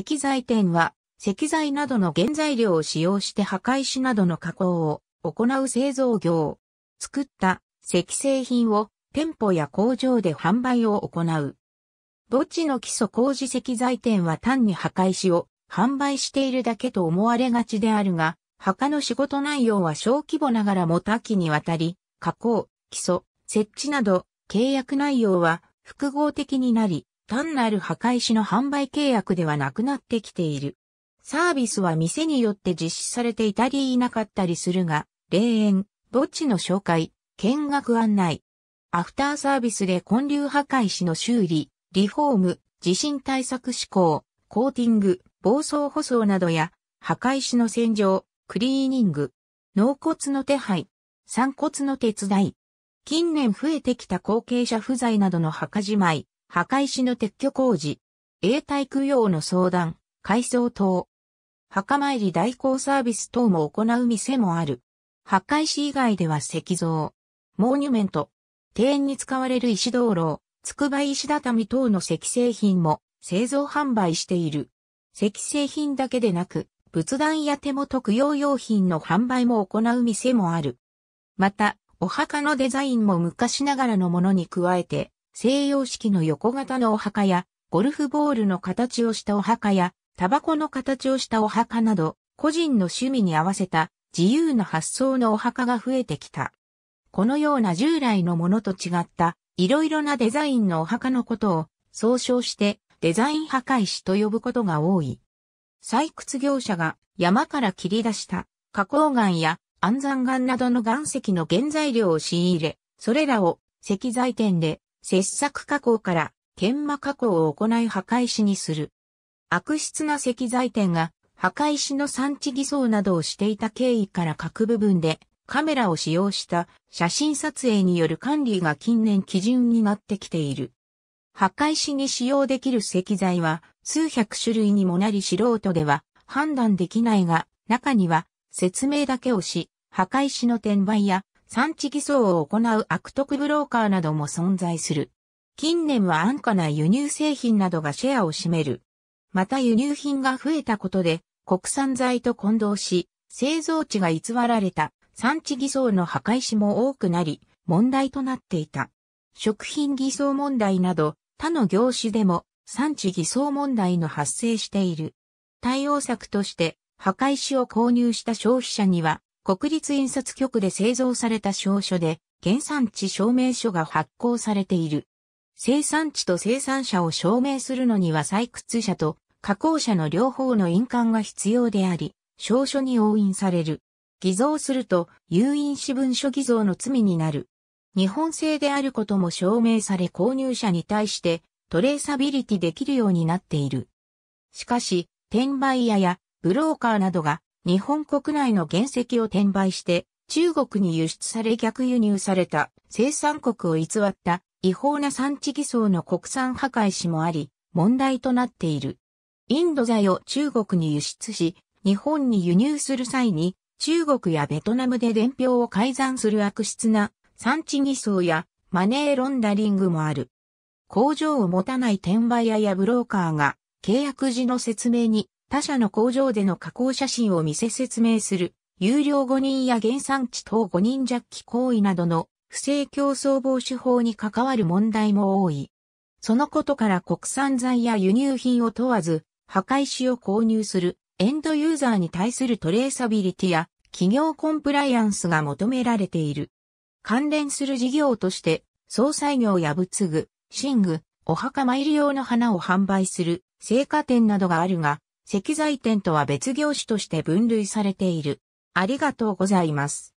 石材店は、石材などの原材料を使用して墓石などの加工を行う製造業。作った石製品を店舗や工場で販売を行う。墓地の基礎工事石材店は単に墓石を販売しているだけと思われがちであるが、墓の仕事内容は小規模ながらも多岐にわたり、加工、基礎、設置など、契約内容は複合的になり、単なる墓石の販売契約ではなくなってきている。サービスは店によって実施されていたりいなかったりするが、霊園、墓地の紹介、見学案内。アフターサービスで混流墓石の修理、リフォーム、地震対策施行、コーティング、防走舗装などや、墓石の洗浄、クリーニング、納骨の手配、散骨の手伝い。近年増えてきた後継者不在などの墓じまい、墓石の撤去工事、永代供養の相談、改装等、墓参り代行サービス等も行う店もある。墓石以外では石像、モーニュメント、庭園に使われる石灯籠、つくば石畳等の石製品も製造販売している。石製品だけでなく、仏壇や手元供養用品の販売も行う店もある。また、お墓のデザインも昔ながらのものに加えて、西洋式の横型のお墓や、ゴルフボールの形をしたお墓や、タバコの形をしたお墓など、個人の趣味に合わせた自由な発想のお墓が増えてきた。このような従来のものと違った、いろいろなデザインのお墓のことを総称してデザイン破壊師と呼ぶことが多い。採掘業者が山から切り出した花崗岩や安山岩などの岩石の原材料を仕入れ、それらを石材店で切削加工から研磨加工を行い墓石にする。悪質な石材店が墓石の産地偽装などをしていた経緯から各部分でカメラを使用した写真撮影による管理が近年基準になってきている。墓石に使用できる石材は数百種類にもなり素人では判断できないが中には説明だけをし、墓石の転売や産地偽装を行う悪徳ブローカーなども存在する。近年は安価な輸入製品などがシェアを占める。また輸入品が増えたことで国産材と混同し、製造地が偽られた産地偽装の破壊しも多くなり、問題となっていた。食品偽装問題など他の業種でも産地偽装問題の発生している。対応策として、破壊石を購入した消費者には国立印刷局で製造された証書で、原産地証明書が発行されている。生産地と生産者を証明するのには採掘者と加工者の両方の印鑑が必要であり、証書に押印される。偽造すると、有印私文書偽造の罪になる。日本製であることも証明され購入者に対してトレーサビリティできるようになっている。しかし、転売屋やブローカーなどが日本国内の原石を転売して中国に輸出され逆輸入された生産国を偽った違法な産地偽装の国産破壊しもあり問題となっている。インド材を中国に輸出し日本に輸入する際に中国やベトナムで伝票を改ざんする悪質な産地偽装やマネーロンダリングもある。工場を持たない転売屋やブローカーが契約時の説明に他社の工場での加工写真を見せ説明する、有料誤認や原産地等誤認ジャッキ行為などの不正競争防止法に関わる問題も多い。そのことから国産材や輸入品を問わず、墓石を購入するエンドユーザーに対するトレーサビリティや企業コンプライアンスが求められている。関連する事業として、総裁業や仏具、寝具、お墓参り用の花を販売する、生花店などがあるが、石材店とは別業種として分類されている。ありがとうございます。